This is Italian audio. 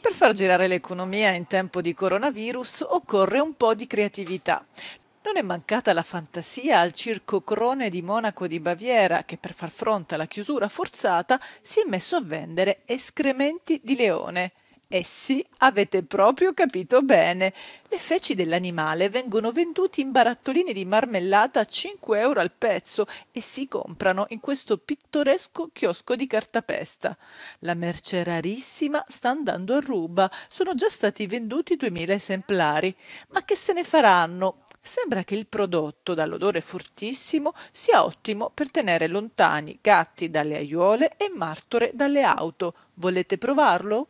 Per far girare l'economia in tempo di coronavirus occorre un po' di creatività. Non è mancata la fantasia al circo Crone di Monaco di Baviera che per far fronte alla chiusura forzata si è messo a vendere escrementi di leone. Essi eh avete proprio capito bene. Le feci dell'animale vengono vendute in barattolini di marmellata a 5 euro al pezzo e si comprano in questo pittoresco chiosco di cartapesta. La merce rarissima sta andando a ruba. Sono già stati venduti 2000 esemplari. Ma che se ne faranno? Sembra che il prodotto, dall'odore fortissimo, sia ottimo per tenere lontani gatti dalle aiuole e martore dalle auto. Volete provarlo?